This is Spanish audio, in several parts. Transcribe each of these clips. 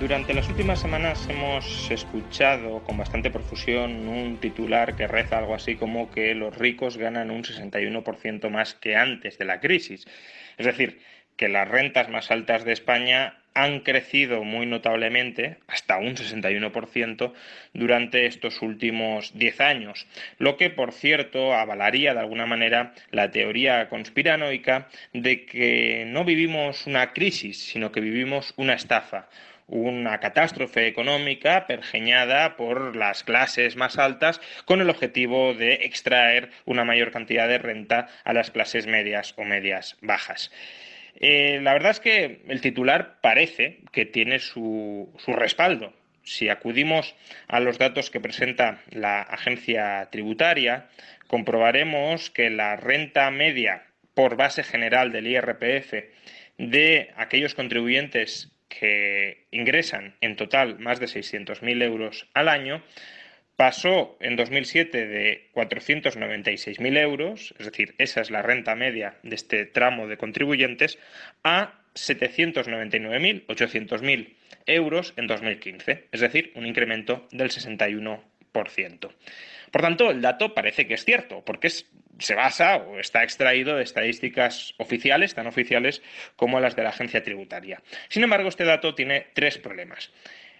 Durante las últimas semanas hemos escuchado con bastante profusión un titular que reza algo así como que los ricos ganan un 61% más que antes de la crisis. Es decir, que las rentas más altas de España han crecido muy notablemente, hasta un 61%, durante estos últimos 10 años, lo que, por cierto, avalaría de alguna manera la teoría conspiranoica de que no vivimos una crisis, sino que vivimos una estafa, una catástrofe económica pergeñada por las clases más altas con el objetivo de extraer una mayor cantidad de renta a las clases medias o medias bajas. Eh, la verdad es que el titular parece que tiene su, su respaldo. Si acudimos a los datos que presenta la agencia tributaria, comprobaremos que la renta media por base general del IRPF de aquellos contribuyentes que ingresan en total más de 600.000 euros al año, pasó en 2007 de 496.000 euros, es decir, esa es la renta media de este tramo de contribuyentes, a 799.000, 800.000 euros en 2015, es decir, un incremento del 61%. Por tanto, el dato parece que es cierto, porque se basa o está extraído de estadísticas oficiales, tan oficiales como las de la agencia tributaria. Sin embargo, este dato tiene tres problemas.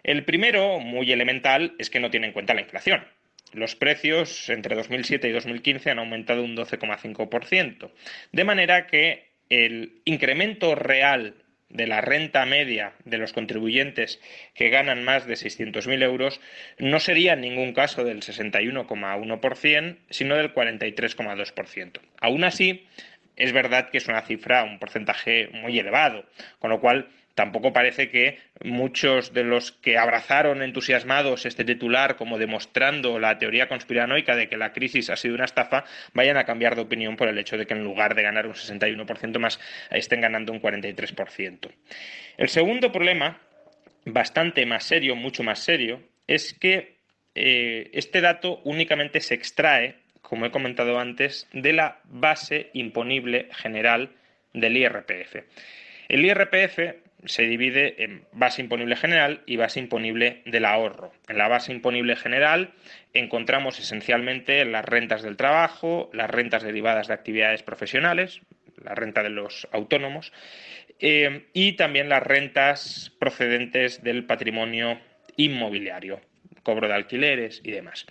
El primero, muy elemental, es que no tiene en cuenta la inflación. Los precios entre 2007 y 2015 han aumentado un 12,5%, de manera que el incremento real de la renta media de los contribuyentes que ganan más de 600.000 euros no sería en ningún caso del 61,1%, sino del 43,2%. Aún así, es verdad que es una cifra, un porcentaje muy elevado, con lo cual tampoco parece que muchos de los que abrazaron entusiasmados este titular como demostrando la teoría conspiranoica de que la crisis ha sido una estafa vayan a cambiar de opinión por el hecho de que en lugar de ganar un 61% más estén ganando un 43%. El segundo problema, bastante más serio, mucho más serio, es que eh, este dato únicamente se extrae, como he comentado antes, de la base imponible general del IRPF. El IRPF se divide en base imponible general y base imponible del ahorro. En la base imponible general encontramos esencialmente las rentas del trabajo, las rentas derivadas de actividades profesionales, la renta de los autónomos, eh, y también las rentas procedentes del patrimonio inmobiliario, cobro de alquileres y demás.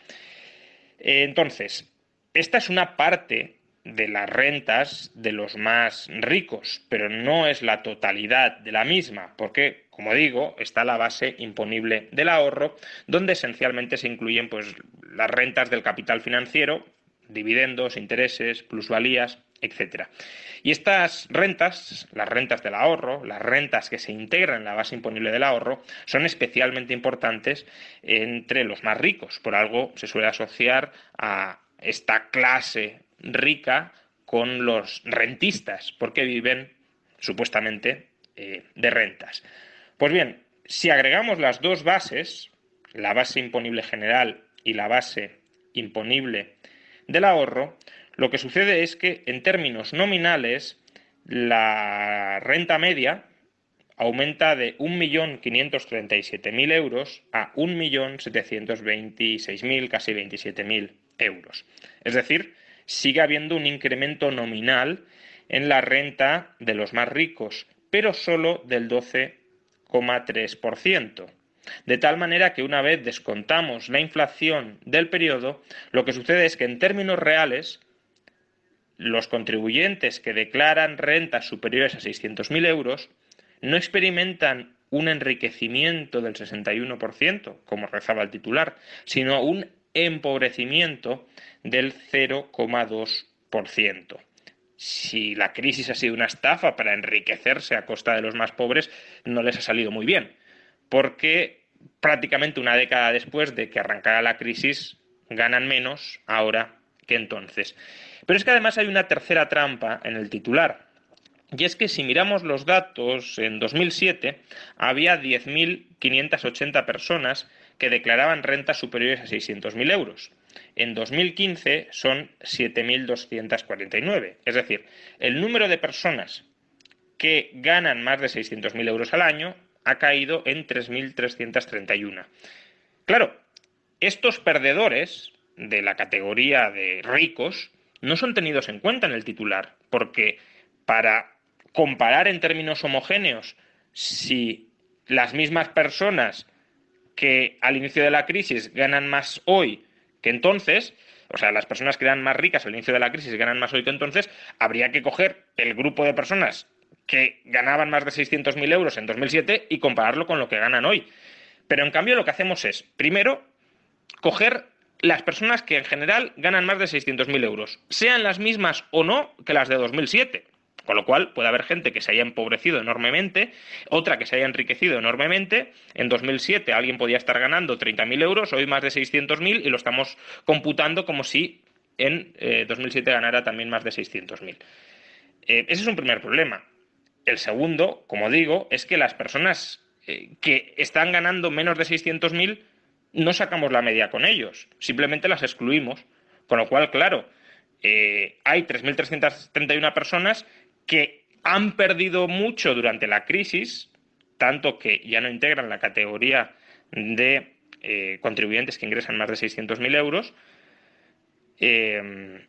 Eh, entonces, esta es una parte de las rentas de los más ricos, pero no es la totalidad de la misma, porque, como digo, está la base imponible del ahorro, donde esencialmente se incluyen pues, las rentas del capital financiero, dividendos, intereses, plusvalías, etcétera. Y estas rentas, las rentas del ahorro, las rentas que se integran en la base imponible del ahorro, son especialmente importantes entre los más ricos. Por algo se suele asociar a esta clase rica con los rentistas, porque viven supuestamente eh, de rentas. Pues bien, si agregamos las dos bases, la base imponible general y la base imponible del ahorro, lo que sucede es que en términos nominales la renta media aumenta de 1.537.000 euros a 1.726.000, casi 27.000 euros. Es decir, sigue habiendo un incremento nominal en la renta de los más ricos, pero solo del 12,3%. De tal manera que una vez descontamos la inflación del periodo, lo que sucede es que en términos reales, los contribuyentes que declaran rentas superiores a 600.000 euros no experimentan un enriquecimiento del 61%, como rezaba el titular, sino un empobrecimiento del 0,2%. Si la crisis ha sido una estafa para enriquecerse a costa de los más pobres, no les ha salido muy bien, porque prácticamente una década después de que arrancara la crisis, ganan menos ahora que entonces. Pero es que además hay una tercera trampa en el titular. Y es que si miramos los datos, en 2007 había 10.580 personas que declaraban rentas superiores a 600.000 euros. En 2015 son 7.249. Es decir, el número de personas que ganan más de 600.000 euros al año ha caído en 3.331. Claro, estos perdedores de la categoría de ricos no son tenidos en cuenta en el titular, porque para comparar en términos homogéneos si las mismas personas que al inicio de la crisis ganan más hoy que entonces, o sea, las personas que eran más ricas al inicio de la crisis ganan más hoy que entonces, habría que coger el grupo de personas que ganaban más de 600.000 euros en 2007 y compararlo con lo que ganan hoy. Pero en cambio lo que hacemos es, primero, coger las personas que en general ganan más de 600.000 euros, sean las mismas o no que las de 2007. Con lo cual puede haber gente que se haya empobrecido enormemente, otra que se haya enriquecido enormemente. En 2007 alguien podía estar ganando 30.000 euros, hoy más de 600.000 y lo estamos computando como si en 2007 eh, ganara también más de 600.000. Eh, ese es un primer problema. El segundo, como digo, es que las personas eh, que están ganando menos de 600.000 no sacamos la media con ellos, simplemente las excluimos. Con lo cual, claro, hay 3.331 personas que han perdido mucho durante la crisis, tanto que ya no integran la categoría de eh, contribuyentes que ingresan más de 600.000 euros, eh,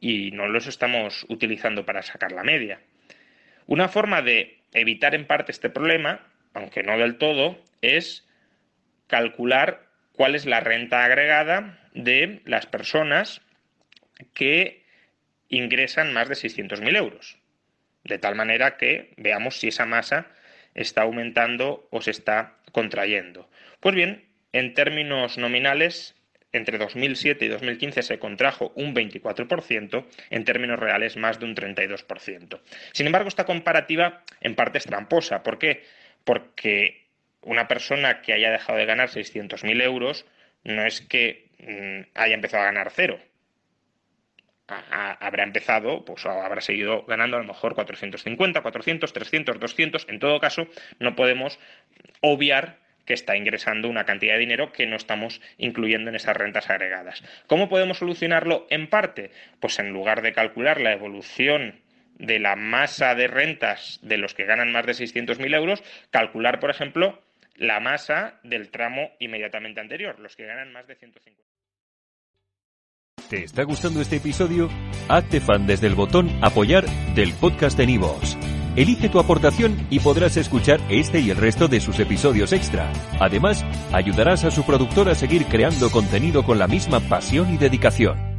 y no los estamos utilizando para sacar la media. Una forma de evitar en parte este problema, aunque no del todo, es calcular cuál es la renta agregada de las personas que ingresan más de 600.000 euros de tal manera que veamos si esa masa está aumentando o se está contrayendo. Pues bien, en términos nominales, entre 2007 y 2015 se contrajo un 24%, en términos reales más de un 32%. Sin embargo, esta comparativa en parte es tramposa. ¿Por qué? Porque una persona que haya dejado de ganar 600.000 euros no es que mm, haya empezado a ganar cero, habrá empezado, pues o habrá seguido ganando a lo mejor 450, 400, 300, 200. En todo caso, no podemos obviar que está ingresando una cantidad de dinero que no estamos incluyendo en esas rentas agregadas. ¿Cómo podemos solucionarlo en parte? Pues en lugar de calcular la evolución de la masa de rentas de los que ganan más de 600.000 euros, calcular, por ejemplo, la masa del tramo inmediatamente anterior, los que ganan más de 150. ¿Te está gustando este episodio? Hazte fan desde el botón Apoyar del podcast de Nivos. Elige tu aportación y podrás escuchar este y el resto de sus episodios extra. Además, ayudarás a su productor a seguir creando contenido con la misma pasión y dedicación.